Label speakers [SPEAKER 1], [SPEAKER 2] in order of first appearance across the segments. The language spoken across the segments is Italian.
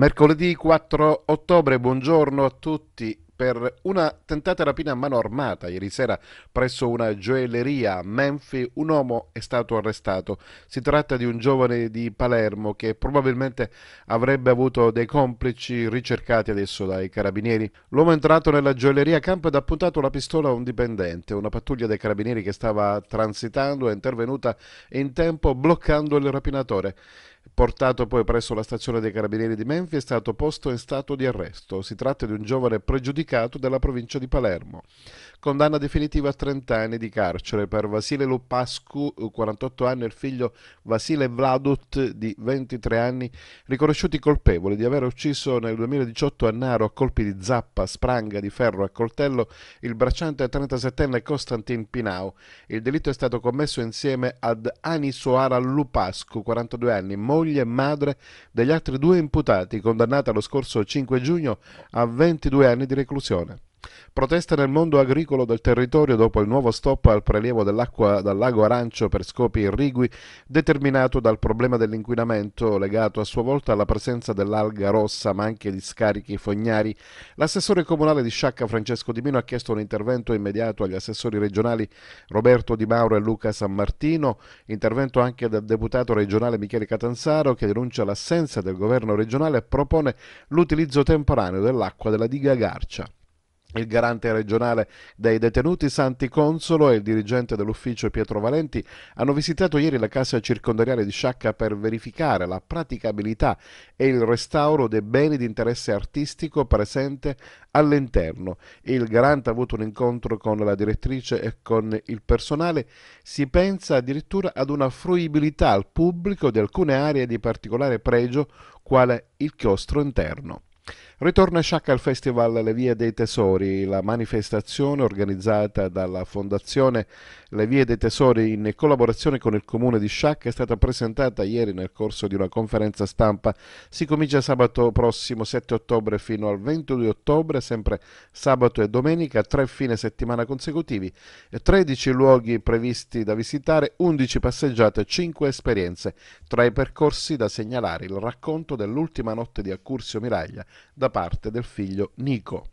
[SPEAKER 1] Mercoledì 4 ottobre, buongiorno a tutti. Per una tentata rapina a mano armata ieri sera presso una gioielleria a Memphis, un uomo è stato arrestato. Si tratta di un giovane di Palermo che probabilmente avrebbe avuto dei complici ricercati adesso dai carabinieri. L'uomo è entrato nella gioielleria campo ed ha puntato la pistola a un dipendente. Una pattuglia dei carabinieri che stava transitando è intervenuta in tempo bloccando il rapinatore. Portato poi presso la stazione dei carabinieri di Menfi è stato posto in stato di arresto. Si tratta di un giovane pregiudicato della provincia di Palermo. Condanna definitiva a 30 anni di carcere per Vasile Lupascu, 48 anni, e il figlio Vasile Vladut di 23 anni, riconosciuti colpevoli di aver ucciso nel 2018 a Naro a colpi di zappa, spranga, di ferro e coltello il bracciante 37enne Costantin Pinau. Il delitto è stato commesso insieme ad Ani Soara Lupascu, 42 anni, moglie e madre degli altri due imputati, condannata lo scorso 5 giugno a 22 anni di reclusione. Proteste nel mondo agricolo del territorio dopo il nuovo stop al prelievo dell'acqua dal lago Arancio per scopi irrigui determinato dal problema dell'inquinamento legato a sua volta alla presenza dell'alga rossa ma anche di scarichi fognari. L'assessore comunale di Sciacca Francesco Di Mino ha chiesto un intervento immediato agli assessori regionali Roberto Di Mauro e Luca San Martino, intervento anche del deputato regionale Michele Catanzaro che denuncia l'assenza del governo regionale e propone l'utilizzo temporaneo dell'acqua della diga Garcia. Il garante regionale dei detenuti Santi Consolo e il dirigente dell'ufficio Pietro Valenti hanno visitato ieri la casa circondariale di Sciacca per verificare la praticabilità e il restauro dei beni di interesse artistico presente all'interno. Il garante ha avuto un incontro con la direttrice e con il personale. Si pensa addirittura ad una fruibilità al pubblico di alcune aree di particolare pregio, quale il chiostro interno. Ritorna Sciacca al Festival Le Vie dei Tesori, la manifestazione organizzata dalla Fondazione Le Vie dei Tesori in collaborazione con il Comune di Sciacca è stata presentata ieri nel corso di una conferenza stampa. Si comincia sabato prossimo 7 ottobre fino al 22 ottobre, sempre sabato e domenica, tre fine settimana consecutivi, 13 luoghi previsti da visitare, 11 passeggiate, 5 esperienze. Tra i percorsi da segnalare il racconto dell'ultima notte di Accursio Miraglia da parte del figlio Nico.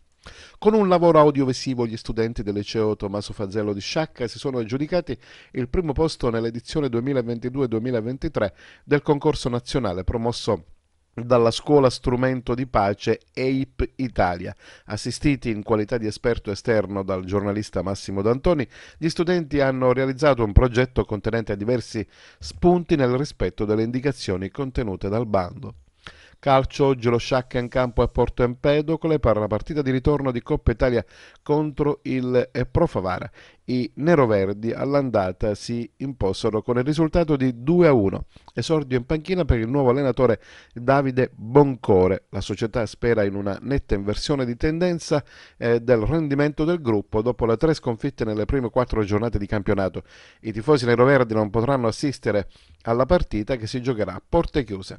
[SPEAKER 1] Con un lavoro audiovisivo gli studenti del liceo Tommaso Fazzello di Sciacca si sono aggiudicati il primo posto nell'edizione 2022-2023 del concorso nazionale promosso dalla scuola strumento di pace EIP Italia. Assistiti in qualità di esperto esterno dal giornalista Massimo D'Antoni, gli studenti hanno realizzato un progetto contenente diversi spunti nel rispetto delle indicazioni contenute dal bando. Calcio, oggi lo Sciacca in campo a Porto Empedocle per la partita di ritorno di Coppa Italia contro il eh, Profavara. I neroverdi all'andata si imposero con il risultato di 2 1. Esordio in panchina per il nuovo allenatore Davide Boncore. La società spera in una netta inversione di tendenza eh, del rendimento del gruppo dopo le tre sconfitte nelle prime quattro giornate di campionato. I tifosi neroverdi non potranno assistere alla partita che si giocherà a porte chiuse.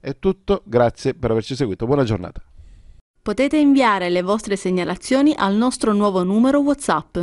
[SPEAKER 1] È tutto, grazie per averci seguito, buona giornata. Potete inviare le vostre segnalazioni al nostro nuovo numero WhatsApp.